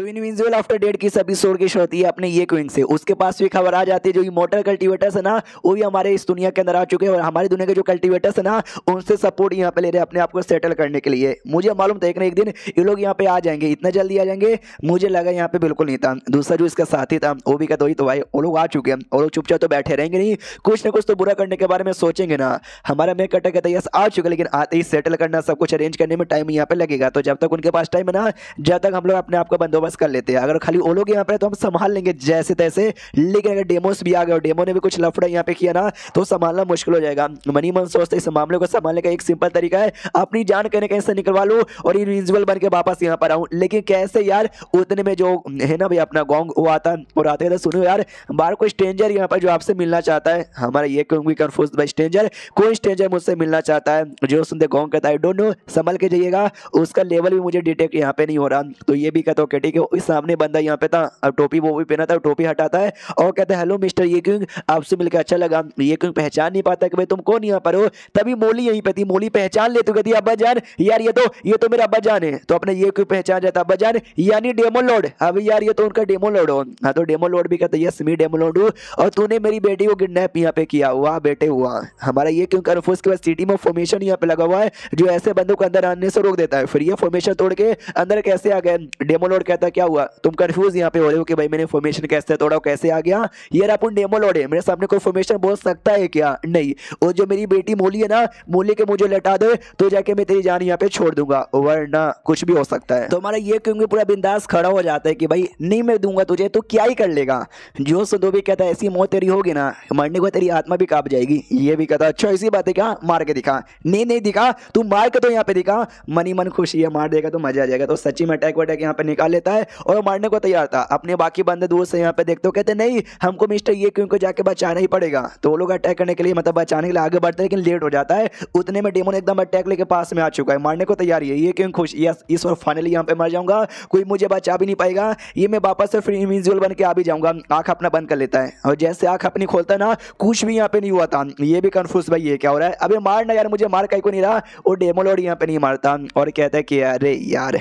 तो invisible after date की सभी शोर की होती है अपने ये क्विंग से उसके पास भी खबर आ जाती है जो मोटर कल्टिवेटर्स है ना वो भी हमारे इस दुनिया के अंदर आ चुके हैं और हमारी दुनिया के जो कल्टिवेटर्स है ना उनसे सपोर्ट यहाँ पे ले रहे हैं अपने आप को सेटल करने के लिए मुझे मालूम था एक ना एक दिन ये लोग यहाँ पे आ जाएंगे इतना जल्दी आ जाएंगे मुझे लगा यहाँ पे बिल्कुल नहीं था दूसरा जो इसका साथी था वो भी कहते तो भाई वो लोग आ चुके हैं और लोग चुपचाप तो बैठे रहेंगे नहीं कुछ ना कुछ तो बुरा करने के बारे में सोचेंगे ना हमारा मेक कटर कहता यस आ चुके लेकिन आते ही सेटल करना सब कुछ अरेंज करने में टाइम यहाँ पे लगेगा तो जब तक उनके पास टाइम है ना जब तक हम लोग अपने आपका बंदोबस्त डेमोस कर लेते हैं अगर खाली ओलो के यहाँ पे तो हम संभाल लेंगे जैसे तैसे लेकिन अगर डेमोस भी आ गए और डेमो ने भी कुछ लफड़ा यहाँ पे किया ना तो संभालना मुश्किल हो जाएगा मनी मन सोचते इस मामले को संभालने का एक सिंपल तरीका है अपनी जान कहने कहीं से निकलवा लूँ और इनविजिबल बन के वापस यहाँ पर आऊँ लेकिन कैसे यार उतने में जो है ना भाई अपना गोंग वो आता और आते हैं सुनो यार बार कोई स्ट्रेंजर यहाँ पर जो आपसे मिलना चाहता है हमारा ये क्योंकि कन्फ्यूज भाई स्ट्रेंजर कोई स्ट्रेंजर मुझसे मिलना चाहता है जो सुनते गोंग कहता है डोंट नो संभल के जाइएगा उसका लेवल भी मुझे डिटेक्ट यहाँ पे नहीं हो रहा तो ये भी कहता हूँ टोपी के सामने बंदा यहाँ पे था अब टोपी वो भी पहना था टोपी हटाता है और कहता है हेलो मिस्टर ये क्यों आपसे मिलकर अच्छा लगा ये क्यों पहचान नहीं पाता कि भाई तुम कौन यहाँ पर हो तभी मोली यहीं पर थी मोली पहचान ले तो कहती अब्बा जान यार ये तो ये तो मेरा अब्बा जान है तो अपने ये क्यों पहचान जाता अब्बा जान यानी डेमो लॉर्ड अब हाँ यार ये तो उनका डेमो लॉर्ड हो हाँ तो डेमो लॉर्ड भी कहता है यस मी डेमो लॉर्ड हूँ और तूने मेरी बेटी को किडनेप यहाँ पे किया हुआ बेटे हुआ हमारा ये क्यों करो उसके बाद सिटी में फॉर्मेशन यहाँ पे लगा हुआ है जो ऐसे बंदों को अंदर आने से रोक देता है फिर ये फॉर्मेशन तोड़ के अंदर कैसे आ गए डेमो लॉर्ड था क्या हुआ तुम कंफ्यूज यहाँ पे हो रहे हो कि भाई मैंने फॉर्मेशन कैसे तोड़ा कैसे आ गया ये अपन डेमो लौड़े मेरे सामने कोई फॉर्मेशन बोल सकता है क्या नहीं और जो मेरी बेटी मोली है ना मोली के मुझे लटा दे तो जाके मैं तेरी जान यहाँ पे छोड़ दूंगा वरना कुछ भी हो सकता है तो हमारा ये क्योंकि पूरा बिंदास खड़ा हो जाता है कि भाई नहीं मैं दूंगा तुझे तो क्या ही कर लेगा जो सुधो भी कहता है ऐसी मौत तेरी होगी ना मरने को तेरी आत्मा भी काप जाएगी ये भी कहता अच्छा ऐसी बात है क्या मार के दिखा नहीं नहीं दिखा तू मार के तो यहाँ पे दिखा मनी मन खुशी है मार देगा तो मजा आ जाएगा तो सच्ची में अटैक वटैक यहाँ पे निकाल लेता होता है और वो मारने को तैयार था अपने बाकी बंदे दूर से यहाँ पे देखते हो कहते नहीं हमको मिस्टर ये क्यों को जाके बचाना ही पड़ेगा तो वो लोग अटैक करने के लिए मतलब बचाने के लिए आगे बढ़ते लेकिन लेट हो जाता है उतने में डेमोन एकदम अटैक लेके पास में आ चुका है मारने को तैयार है ये क्यों खुश यस इस बार फाइनली यहाँ पे मर जाऊंगा कोई मुझे बचा भी नहीं पाएगा ये मैं वापस से फिर इन्विजिबल बन के आ भी जाऊंगा आंख अपना बंद कर लेता है और जैसे आंख अपनी खोलता ना कुछ भी यहाँ पे नहीं हुआ था ये भी कन्फ्यूज भाई ये क्या हो रहा है अभी मारना यार मुझे मार कहीं को नहीं रहा और डेमोलोड यहाँ पे नहीं मारता और कहता है कि अरे यार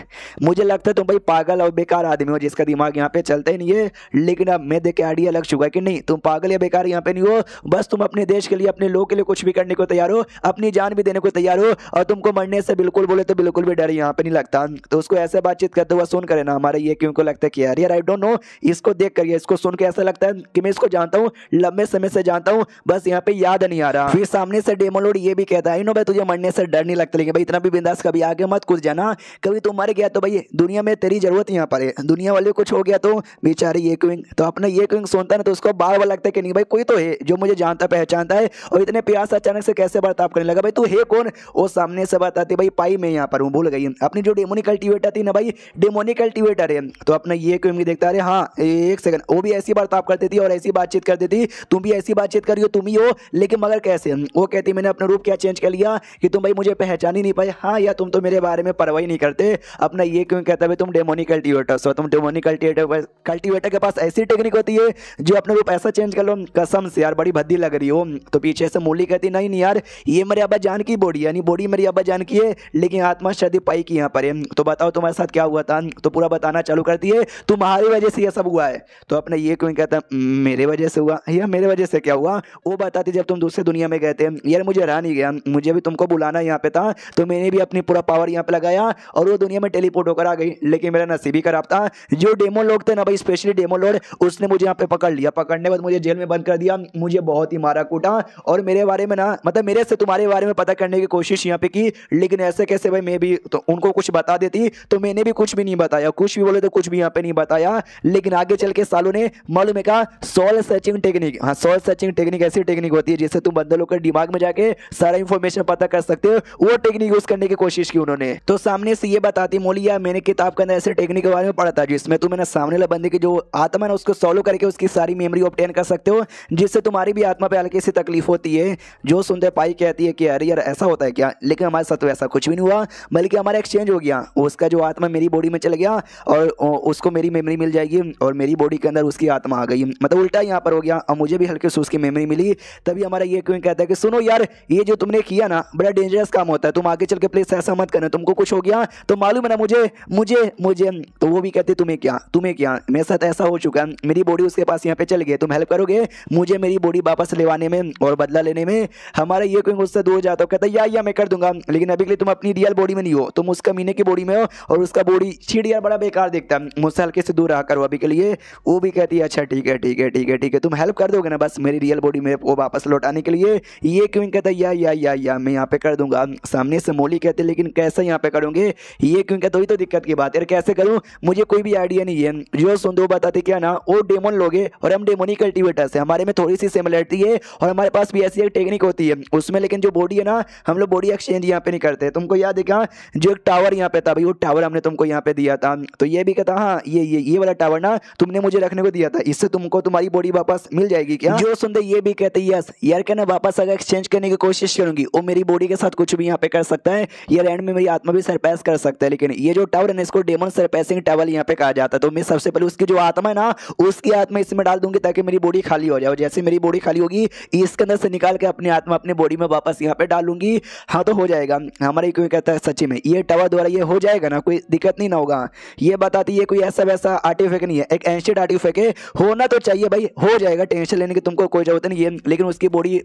मुझे लगता है तुम भाई पागल और बेकार आदमी हो जिसका दिमाग यहाँ पे चलता ही नहीं है लेकिन अब मैं देखे आइडिया लग चुका है कि नहीं तुम पागल या बेकार यहाँ पे नहीं हो बस तुम अपने देश के लिए अपने लोग के लिए कुछ भी करने को तैयार हो अपनी जान भी देने को तैयार हो और तुमको मरने से बिल्कुल बोले तो बिल्कुल भी डर यहाँ पे नहीं लगता तो उसको ऐसे बातचीत करते हुआ सुन करे ना हमारे ये क्योंकि लगता है कि यार यार आई डोंट नो इसको देख कर इसको सुन के ऐसा लगता है कि मैं इसको जानता हूँ लंबे समय से जानता हूँ बस यहाँ पे याद नहीं आ रहा फिर सामने से डेमोलोड ये भी कहता है नो भाई तुझे मरने से डर नहीं लगता लेकिन भाई इतना भी बिंदास कभी आगे मत कुछ जाना कभी तुम मर गया तो भाई दुनिया में तेरी जरूरत यहाँ पड़े दुनिया वाले कुछ हो गया तो बेचारे ये क्विंग तो अपना ये क्विंग सुनता ना तो उसको बार बार लगता है कि नहीं भाई कोई तो है जो मुझे जानता पहचानता है और इतने प्यार से अचानक से कैसे बर्ताव करने लगा भाई तू है कौन वो सामने से बताती भाई पाई मैं यहाँ पर हूँ भूल गई अपनी जो डेमोनी कल्टिवेटर थी ना भाई डेमोनी कल्टिवेटर है तो अपना ये क्विंग देखता अरे हाँ एक सेकंड वो भी ऐसी बर्ताव करती थी और ऐसी बातचीत करती थी तुम भी ऐसी बातचीत करी हो तुम ही हो लेकिन मगर कैसे वो कहती मैंने अपना रूप क्या चेंज कर लिया कि तुम भाई मुझे पहचान ही नहीं पाए हाँ या तुम तो मेरे बारे में परवाही नहीं करते अपना ये क्यों कहता भाई तुम डेमोनी टिवेटर कल्टीवेटर स्वतम डेमोनिक कल्टीवेटर कल्टीवेटर के पास ऐसी टेक्निक होती है जो अपने को पैसा चेंज कर लो कसम से यार बड़ी भद्दी लग रही हो तो पीछे से मूली कहती नहीं नहीं यार ये मेरे अब्बा जान की बॉडी यानी बॉडी मेरी अब्बा जान की है लेकिन आत्मा शादी पाई की यहाँ पर है तो बताओ तुम्हारे साथ क्या हुआ था तो पूरा बताना चालू करती है तुम्हारी वजह से यह सब हुआ है तो अपने ये क्यों कहता मेरे वजह से हुआ या मेरे वजह से क्या हुआ वो बताती जब तुम दूसरी दुनिया में गए थे यार मुझे रहा नहीं गया मुझे भी तुमको बुलाना यहाँ पे था तो मैंने भी अपनी पूरा पावर यहाँ पे लगाया और वो दुनिया में टेलीपोर्ट होकर आ गई लेकिन मेरा नसीबी लेकर आता हाँ, जो डेमो लोग थे ना भाई स्पेशली डेमो लोड उसने मुझे यहाँ पे पकड़ लिया पकड़ने बाद मुझे जेल में बंद कर दिया मुझे बहुत ही मारा कूटा और मेरे बारे में ना मतलब मेरे से तुम्हारे बारे में पता करने की कोशिश यहाँ पे की लेकिन ऐसे कैसे भाई मैं भी तो उनको कुछ बता देती तो मैंने भी कुछ भी नहीं बताया कुछ भी बोले तो कुछ भी यहाँ पे नहीं बताया लेकिन आगे चल के सालों ने मालूम है कहा सोल सर्चिंग टेक्निक हाँ सोल सर्चिंग टेक्निक ऐसी टेक्निक होती है जिससे तुम बंदर लोग दिमाग में जाके सारा इन्फॉर्मेशन पता कर सकते हो वो टेक्निक यूज करने की कोशिश की उन्होंने तो सामने से ये बताती मोलिया मैंने किताब के अंदर ऐसे टेक्निक के बारे में पढ़ा था जिसमें तुम मैंने सामने बंदे की जो आत्मा है उसको सॉलो करके उसकी सारी मेमोरी ऑप्टेन कर सकते हो जिससे तुम्हारी भी आत्मा पे हल्की सी तकलीफ होती है जो सुनते पाई कहती है कि अरे यार ऐसा होता है क्या लेकिन हमारे साथ तो ऐसा कुछ भी नहीं हुआ बल्कि हमारा एक्सचेंज हो गया उसका जो आत्मा मेरी बॉडी में चल गया और उसको मेरी मेमरी मिल जाएगी और मेरी बॉडी के अंदर उसकी आत्मा आ गई मतलब उल्टा यहाँ पर हो गया और मुझे भी हल्के से उसकी मेमरी मिली तभी हमारा ये क्यों कहता है कि सुनो यार ये जो तुमने किया ना बड़ा डेंजरस काम होता है तुम आगे चल के प्लीज़ ऐसा मत करना तुमको कुछ हो गया तो मालूम है ना मुझे मुझे मुझे तो वो भी कहते तुम्हें क्या तुम्हें क्या मेरे साथ ऐसा हो चुका है मेरी बॉडी उसके पास यहाँ पे चल गई तुम हेल्प करोगे मुझे मेरी बॉडी वापस लेवाने में और बदला लेने में हमारा ये कोई मुझसे दूर जाता हो कहता या या मैं कर दूंगा लेकिन अभी के लिए तुम अपनी रियल बॉडी में नहीं हो तुम उसका मीने की बॉडी में हो और उसका बॉडी छीड़ यार बड़ा बेकार देखता है मुझसे हल्के से दूर रहा करो अभी के लिए वो भी कहती है अच्छा ठीक है ठीक है ठीक है ठीक है तुम हेल्प कर दोगे ना बस मेरी रियल बॉडी में वो वापस लौटाने के लिए ये क्यों कहता या या या या मैं यहाँ पे कर दूंगा सामने से मोली कहते लेकिन कैसे यहाँ पे करूँगे ये क्यों कहते वही तो दिक्कत की बात यार कैसे करूँ मुझे कोई भी आइडिया नहीं है जो सुन दो बताते क्या ना वो डेमोन लोग है और हम डेमोनी कल्टिवेटर्स है हमारे में थोड़ी सी सिमिलरिटी है और हमारे पास भी ऐसी एक टेक्निक होती है उसमें लेकिन जो बॉडी है ना हम लोग बॉडी एक्सचेंज यहाँ पे नहीं करते तुमको याद है क्या जो एक टावर यहाँ पे था भाई वो टावर हमने तुमको यहाँ पे दिया था तो ये भी कहता हाँ ये ये ये वाला टावर ना तुमने मुझे रखने को दिया था इससे तुमको तुम्हारी बॉडी वापस मिल जाएगी क्या जो सुन दे ये भी कहते यस यार क्या वापस अगर एक्सचेंज करने की कोशिश करूंगी वो मेरी बॉडी के साथ कुछ भी यहाँ पे कर सकता है यार एंड में मेरी आत्मा भी सरपैस कर सकता है लेकिन ये जो टावर है ना इसको डेमोन सरपैसिंग स्पिनिंग टेबल यहाँ पे कहा जाता है तो मैं सबसे पहले उसकी जो आत्मा है ना उसकी आत्मा इसमें डाल दूंगी ताकि मेरी बॉडी खाली हो जाए जैसे मेरी बॉडी खाली होगी इसके अंदर से निकाल के अपनी आत्मा अपनी बॉडी में वापस यहाँ पे डालूंगी हाँ तो हो जाएगा हमारा कोई कहता है सची में ये टवा द्वारा ये हो जाएगा ना कोई दिक्कत नहीं ना होगा ये बताती है कोई ऐसा वैसा आर्टिफेक नहीं है एक एंशियड आर्टिफेक है होना तो चाहिए भाई हो जाएगा टेंशन लेने की तुमको कोई जरूरत नहीं है लेकिन उसकी बॉडी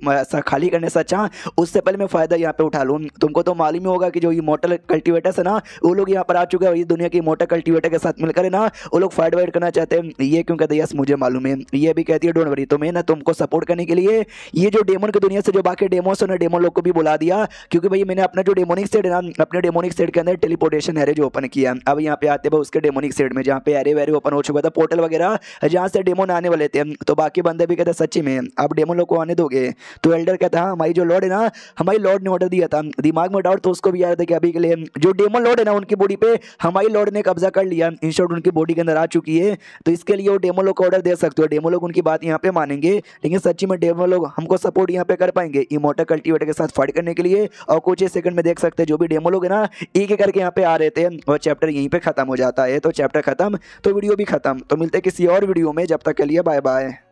खाली करने से अच्छा उससे पहले मैं फ़ायदा यहाँ पे उठा लूँ तुमको तो मालूम ही होगा कि जो ये मोटर कल्टिवेटर्स है ना वो लोग यहाँ पर आ चुके हैं ये दुनिया की मोटर कल्टिवेटर बेटे के साथ मिलकर ना वो लोग फाइट वाइट करना चाहते हैं ये क्यों कहते हैं यस मुझे मालूम है ये भी कहती है डोंट वरी तो मैं ना तुमको सपोर्ट करने के लिए ये जो डेमोन की दुनिया से जो बाकी डेमोस उन्हें डेमो लोग को भी बुला दिया क्योंकि भाई मैंने अपना जो डेमोनिक सेट है ना अपने डेमोनिक सेट के अंदर टेलीपोर्टेशन एरे जो ओपन किया अब यहाँ पे आते हैं उसके डेमोनिक सेट में जहाँ पे एरे वेरे ओपन हो चुका था पोर्टल वगैरह जहाँ से डेमोन आने वाले थे तो बाकी बंदे भी कहते सच्ची में अब डेमोन लोग को आने दोगे तो एल्डर कहता है हाँ, हमारी जो लॉर्ड है ना हमारी लॉर्ड ने ऑर्डर दिया था दिमाग में डाउट तो उसको भी याद रहा था कि अभी के लिए जो डेमोन लॉर्ड है ना उनकी बॉडी पे हमारी लॉर्ड ने कब्जा कर लिया इंस्टॉल उनकी बॉडी के अंदर आ चुकी है तो इसके लिए वो डेमो लोग का ऑर्डर दे सकते हो डेमो लोग उनकी बात यहाँ पे मानेंगे लेकिन सच्ची में डेमो लोग हमको सपोर्ट यहाँ पे कर पाएंगे इमोटर कल्टीवेटर के साथ फाइट करने के लिए और कुछ ही सेकंड में देख सकते हैं जो भी डेमो लोग है ना एक एक करके यहाँ पे आ रहे थे और चैप्टर यहीं पर खत्म हो जाता है तो चैप्टर खत्म तो वीडियो भी खत्म तो मिलते किसी और वीडियो में जब तक के लिए बाय बाय